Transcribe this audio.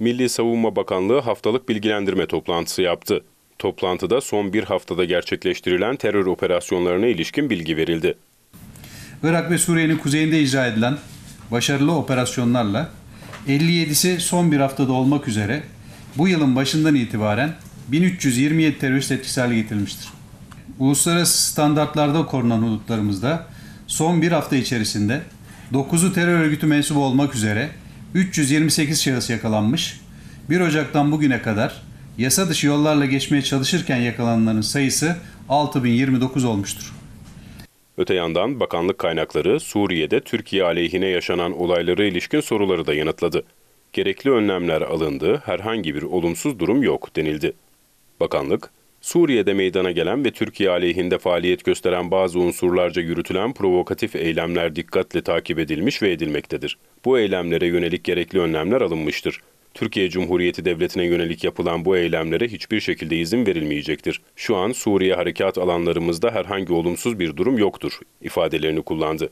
Milli Savunma Bakanlığı haftalık bilgilendirme toplantısı yaptı. Toplantıda son bir haftada gerçekleştirilen terör operasyonlarına ilişkin bilgi verildi. Irak ve Suriye'nin kuzeyinde icra edilen başarılı operasyonlarla 57'si son bir haftada olmak üzere bu yılın başından itibaren 1327 terörist etkisiz hale getirilmiştir. Uluslararası standartlarda korunan hudutlarımızda son bir hafta içerisinde 9'u terör örgütü mensubu olmak üzere 328 şahıs yakalanmış. 1 Ocak'tan bugüne kadar yasa dışı yollarla geçmeye çalışırken yakalananların sayısı 6029 olmuştur. Öte yandan bakanlık kaynakları Suriye'de Türkiye aleyhine yaşanan olaylara ilişkin soruları da yanıtladı. Gerekli önlemler alındı, herhangi bir olumsuz durum yok denildi. Bakanlık, Suriye'de meydana gelen ve Türkiye aleyhinde faaliyet gösteren bazı unsurlarca yürütülen provokatif eylemler dikkatle takip edilmiş ve edilmektedir. Bu eylemlere yönelik gerekli önlemler alınmıştır. Türkiye Cumhuriyeti Devleti'ne yönelik yapılan bu eylemlere hiçbir şekilde izin verilmeyecektir. Şu an Suriye harekat alanlarımızda herhangi olumsuz bir durum yoktur ifadelerini kullandı.